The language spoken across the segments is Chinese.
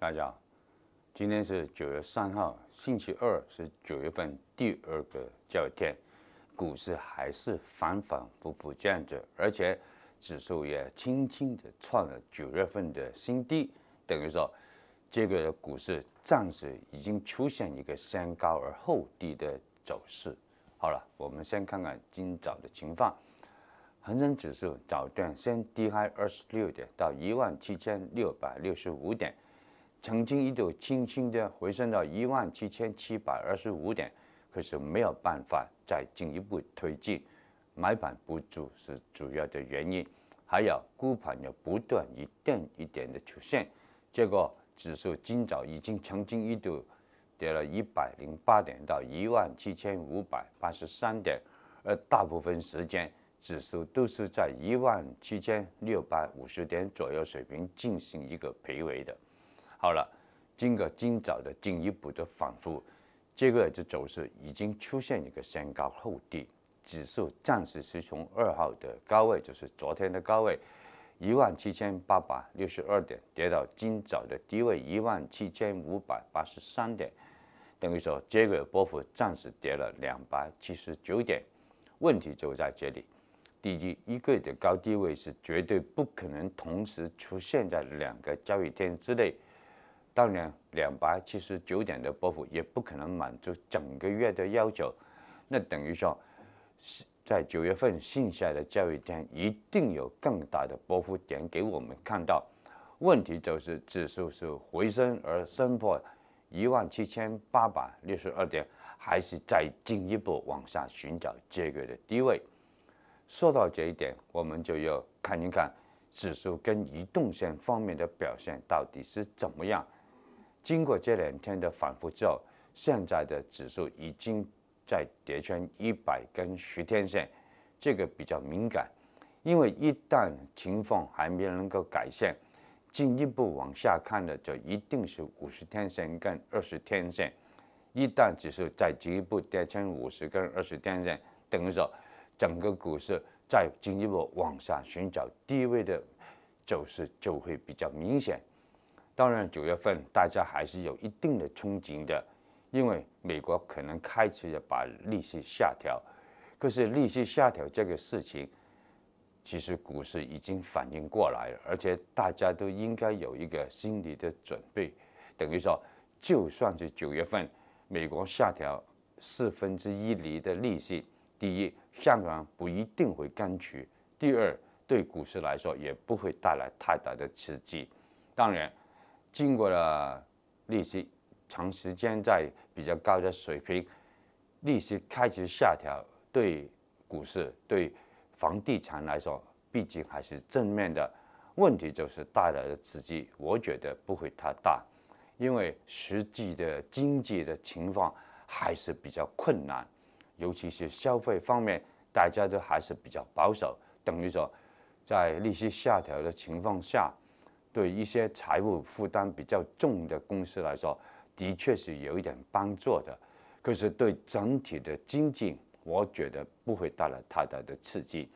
大家好，今天是九月三号，星期二，是九月份第二个交易天。股市还是反反复复这样子，而且指数也轻轻的创了九月份的新低，等于说，这个的股市暂时已经出现一个先高而后低的走势。好了，我们先看看今早的情况。恒生指数早段先低开二十六点，到一万七千六百六十五点。曾经一度轻轻的回升到一万七千七百二十五点，可是没有办法再进一步推进，买盘不足是主要的原因，还有沽盘又不断一点一点的出现，结果指数今早已经曾经一度跌了一百零八点到一万七千五百八十三点，而大部分时间指数都是在一万七千六百五十点左右水平进行一个徘徊的。好了，经过今早的进一步的反复，这个的走势已经出现一个先高后低。指数暂时是从二号的高位，就是昨天的高位，一万七千八百六十二点，跌到今早的低位一万七千五百八十三点，等于说这个波幅暂时跌了两百七十九点。问题就在这里，第一，一个的高低位是绝对不可能同时出现在两个交易天之内。当然，两百七十九点的波幅也不可能满足整个月的要求，那等于说，在九月份剩下的交易天一定有更大的波幅点给我们看到。问题就是指数是回升而升破一万七千八百六十二点，还是再进一步往下寻找这个的低位？说到这一点，我们就要看一看指数跟移动线方面的表现到底是怎么样。经过这两天的反复之后，现在的指数已经在跌穿一百根十天线，这个比较敏感，因为一旦情况还没能够改善，进一步往下看的就一定是五十天线跟二十天线。一旦指数再进一步跌穿五十跟二十天线，等于说整个股市再进一步往下寻找低位的走势就会比较明显。当然，九月份大家还是有一定的憧憬的，因为美国可能开始要把利息下调。可是，利息下调这个事情，其实股市已经反应过来了，而且大家都应该有一个心理的准备。等于说，就算是九月份美国下调四分之一厘的利息，第一，香港不一定会跟上；第二，对股市来说也不会带来太大的刺激。当然。经过了利息长时间在比较高的水平，利息开始下调，对股市、对房地产来说，毕竟还是正面的。问题就是带来的刺激，我觉得不会太大，因为实际的经济的情况还是比较困难，尤其是消费方面，大家都还是比较保守。等于说，在利息下调的情况下。对一些财务负担比较重的公司来说，的确是有一点帮助的。可是对整体的经济，我觉得不会带来太大的刺激。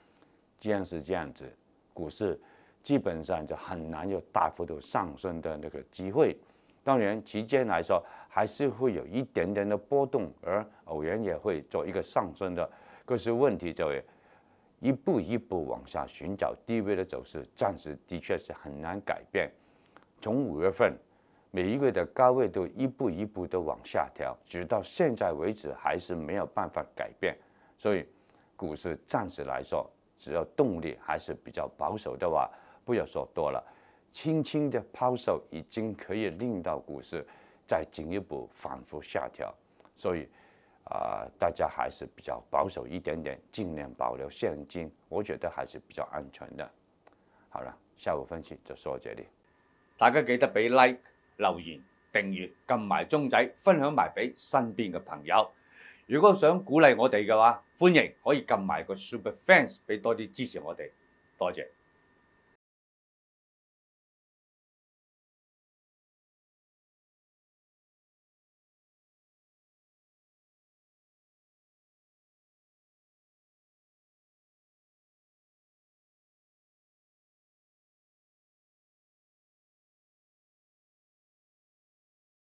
既然是这样子，股市基本上就很难有大幅度上升的那个机会。当然，期间来说还是会有一点点的波动，而偶然也会做一个上升的。可是问题在于。一步一步往下寻找低位的走势，暂时的确是很难改变。从五月份每一个的高位都一步一步的往下调，直到现在为止还是没有办法改变。所以，股市暂时来说，只要动力还是比较保守的话，不要说多了，轻轻的抛售已经可以令到股市再进一步反复下调。所以。啊，大家还是比较保守一点点，尽量保留现金，我觉得还是比较安全的。好了，下午分析就到这里。大家记得俾 like、留言、订阅、揿埋钟仔、分享埋俾身边嘅朋友。如果想鼓励我哋嘅话，欢迎可以揿埋个 super fans 俾多啲支持我哋，多谢。